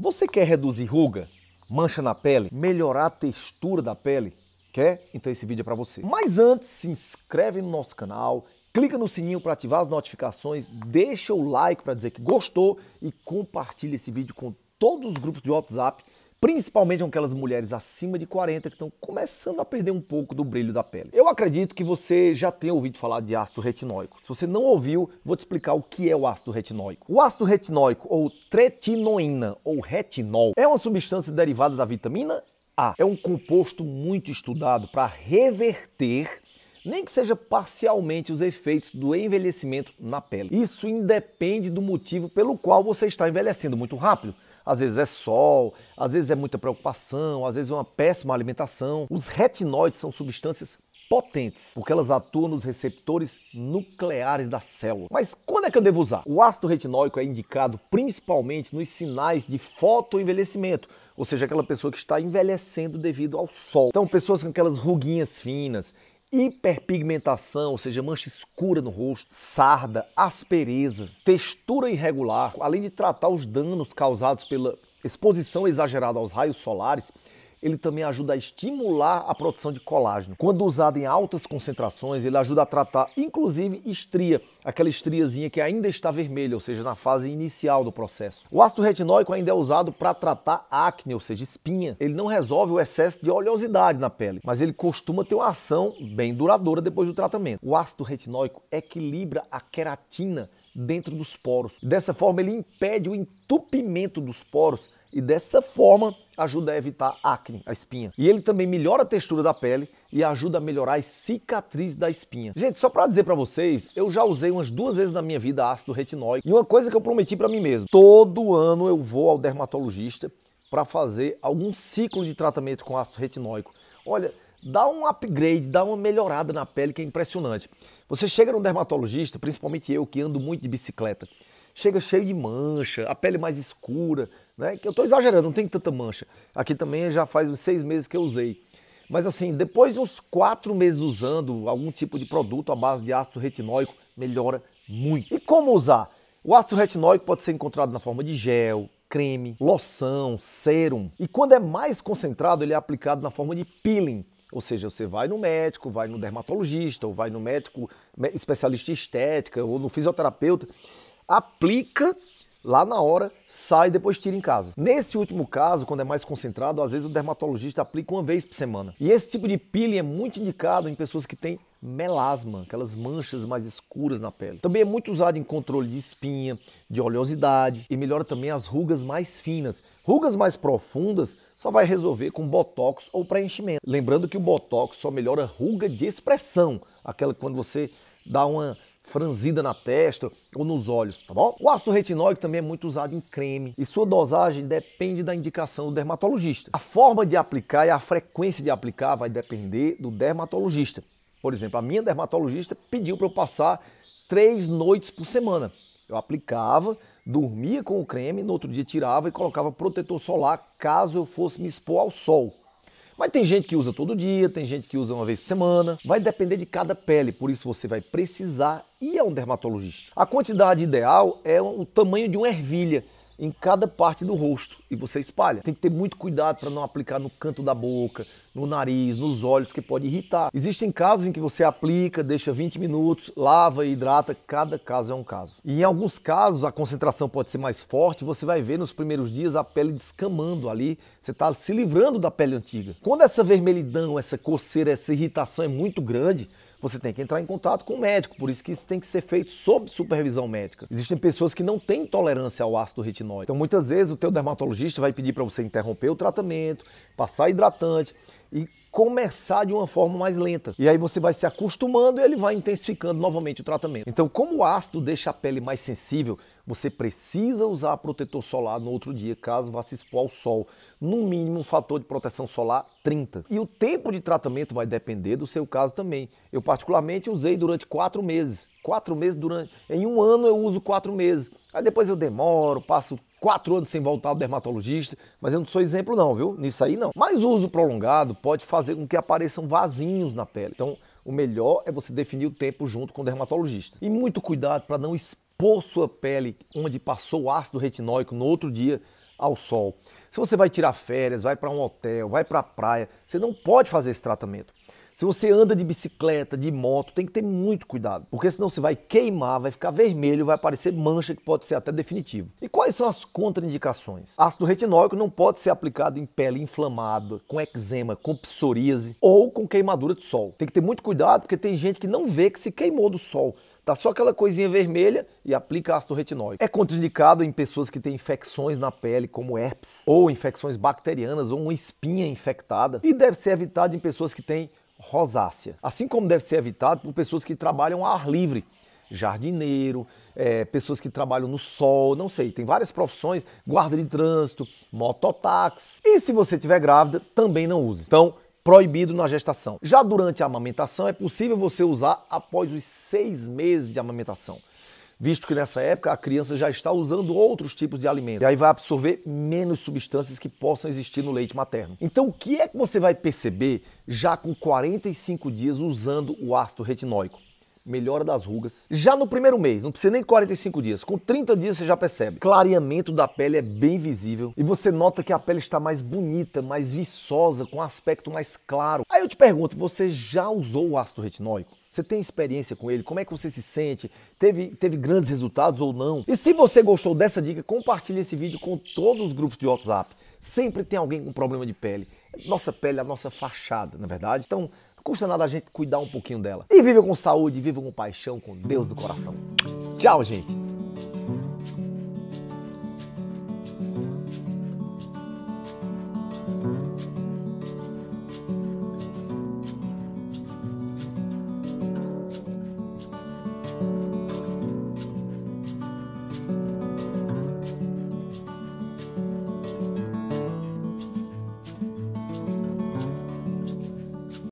Você quer reduzir ruga, mancha na pele, melhorar a textura da pele? Quer? Então esse vídeo é para você. Mas antes, se inscreve no nosso canal, clica no sininho para ativar as notificações, deixa o like para dizer que gostou e compartilha esse vídeo com todos os grupos de WhatsApp principalmente com aquelas mulheres acima de 40 que estão começando a perder um pouco do brilho da pele. Eu acredito que você já tenha ouvido falar de ácido retinóico. Se você não ouviu, vou te explicar o que é o ácido retinóico. O ácido retinóico ou tretinoína ou retinol é uma substância derivada da vitamina A. É um composto muito estudado para reverter nem que seja parcialmente os efeitos do envelhecimento na pele. Isso independe do motivo pelo qual você está envelhecendo muito rápido. Às vezes é sol, às vezes é muita preocupação, às vezes é uma péssima alimentação. Os retinoides são substâncias potentes, porque elas atuam nos receptores nucleares da célula. Mas quando é que eu devo usar? O ácido retinóico é indicado principalmente nos sinais de fotoenvelhecimento, ou seja, aquela pessoa que está envelhecendo devido ao sol. Então, pessoas com aquelas ruguinhas finas, hiperpigmentação, ou seja, mancha escura no rosto, sarda, aspereza, textura irregular, além de tratar os danos causados pela exposição exagerada aos raios solares, ele também ajuda a estimular a produção de colágeno. Quando usado em altas concentrações, ele ajuda a tratar inclusive estria, aquela estriazinha que ainda está vermelha, ou seja, na fase inicial do processo. O ácido retinóico ainda é usado para tratar acne, ou seja, espinha. Ele não resolve o excesso de oleosidade na pele, mas ele costuma ter uma ação bem duradoura depois do tratamento. O ácido retinóico equilibra a queratina dentro dos poros. Dessa forma, ele impede o entupimento dos poros e dessa forma ajuda a evitar acne, a espinha. E ele também melhora a textura da pele e ajuda a melhorar as cicatrizes da espinha. Gente, só para dizer para vocês, eu já usei umas duas vezes na minha vida ácido retinóico e uma coisa que eu prometi para mim mesmo, todo ano eu vou ao dermatologista para fazer algum ciclo de tratamento com ácido retinóico. Olha, dá um upgrade, dá uma melhorada na pele que é impressionante. Você chega num dermatologista, principalmente eu que ando muito de bicicleta, chega cheio de mancha, a pele mais escura, né? Que eu estou exagerando, não tem tanta mancha. Aqui também já faz uns seis meses que eu usei. Mas assim, depois de uns quatro meses usando algum tipo de produto à base de ácido retinóico, melhora muito. E como usar? O ácido retinóico pode ser encontrado na forma de gel, creme, loção, sérum. E quando é mais concentrado, ele é aplicado na forma de peeling. Ou seja, você vai no médico, vai no dermatologista, ou vai no médico especialista em estética, ou no fisioterapeuta, aplica lá na hora, sai depois tira em casa. Nesse último caso, quando é mais concentrado, às vezes o dermatologista aplica uma vez por semana. E esse tipo de peeling é muito indicado em pessoas que têm melasma, aquelas manchas mais escuras na pele. Também é muito usado em controle de espinha, de oleosidade e melhora também as rugas mais finas. Rugas mais profundas só vai resolver com botox ou preenchimento. Lembrando que o botox só melhora ruga de expressão, aquela quando você dá uma franzida na testa ou nos olhos, tá bom? O ácido retinóico também é muito usado em creme e sua dosagem depende da indicação do dermatologista. A forma de aplicar e a frequência de aplicar vai depender do dermatologista. Por exemplo, a minha dermatologista pediu para eu passar três noites por semana. Eu aplicava, dormia com o creme, no outro dia tirava e colocava protetor solar caso eu fosse me expor ao sol. Mas tem gente que usa todo dia, tem gente que usa uma vez por semana. Vai depender de cada pele, por isso você vai precisar ir a um dermatologista. A quantidade ideal é o tamanho de uma ervilha em cada parte do rosto e você espalha. Tem que ter muito cuidado para não aplicar no canto da boca, no nariz, nos olhos, que pode irritar. Existem casos em que você aplica, deixa 20 minutos, lava e hidrata, cada caso é um caso. E em alguns casos a concentração pode ser mais forte, você vai ver nos primeiros dias a pele descamando ali, você está se livrando da pele antiga. Quando essa vermelhidão, essa coceira, essa irritação é muito grande, você tem que entrar em contato com o médico, por isso que isso tem que ser feito sob supervisão médica. Existem pessoas que não têm tolerância ao ácido retinóide. Então muitas vezes o teu dermatologista vai pedir para você interromper o tratamento, passar hidratante, e começar de uma forma mais lenta. E aí você vai se acostumando e ele vai intensificando novamente o tratamento. Então, como o ácido deixa a pele mais sensível, você precisa usar protetor solar no outro dia, caso vá se expor ao sol. No mínimo, um fator de proteção solar 30. E o tempo de tratamento vai depender do seu caso também. Eu, particularmente, usei durante quatro meses. Quatro meses durante. Em um ano eu uso quatro meses. Aí depois eu demoro, passo quatro anos sem voltar ao dermatologista, mas eu não sou exemplo não, viu? Nisso aí não. Mas o uso prolongado pode fazer com que apareçam vasinhos na pele. Então, o melhor é você definir o tempo junto com o dermatologista. E muito cuidado para não expor sua pele onde passou o ácido retinóico no outro dia ao sol. Se você vai tirar férias, vai para um hotel, vai para a praia, você não pode fazer esse tratamento. Se você anda de bicicleta, de moto, tem que ter muito cuidado, porque senão você vai queimar, vai ficar vermelho, vai aparecer mancha que pode ser até definitivo. E quais são as contraindicações? Ácido retinóico não pode ser aplicado em pele inflamada, com eczema, com psoríase ou com queimadura de sol. Tem que ter muito cuidado, porque tem gente que não vê que se queimou do sol. Tá só aquela coisinha vermelha e aplica ácido retinóico. É contraindicado em pessoas que têm infecções na pele, como herpes, ou infecções bacterianas, ou uma espinha infectada. E deve ser evitado em pessoas que têm rosácea. Assim como deve ser evitado por pessoas que trabalham ao ar livre, jardineiro, é, pessoas que trabalham no sol, não sei, tem várias profissões, guarda de trânsito, mototáxi. E se você tiver grávida, também não use. Então, proibido na gestação. Já durante a amamentação, é possível você usar após os seis meses de amamentação visto que nessa época a criança já está usando outros tipos de alimentos. E aí vai absorver menos substâncias que possam existir no leite materno. Então, o que é que você vai perceber já com 45 dias usando o ácido retinóico? melhora das rugas. Já no primeiro mês, não precisa nem 45 dias, com 30 dias você já percebe. Clareamento da pele é bem visível e você nota que a pele está mais bonita, mais viçosa, com aspecto mais claro. Aí eu te pergunto, você já usou o ácido retinóico? Você tem experiência com ele? Como é que você se sente? Teve, teve grandes resultados ou não? E se você gostou dessa dica, compartilhe esse vídeo com todos os grupos de WhatsApp. Sempre tem alguém com problema de pele. Nossa pele é a nossa fachada, na é verdade. Então, não custa nada a gente cuidar um pouquinho dela. E viva com saúde, viva com paixão, com Deus do coração. Tchau, gente!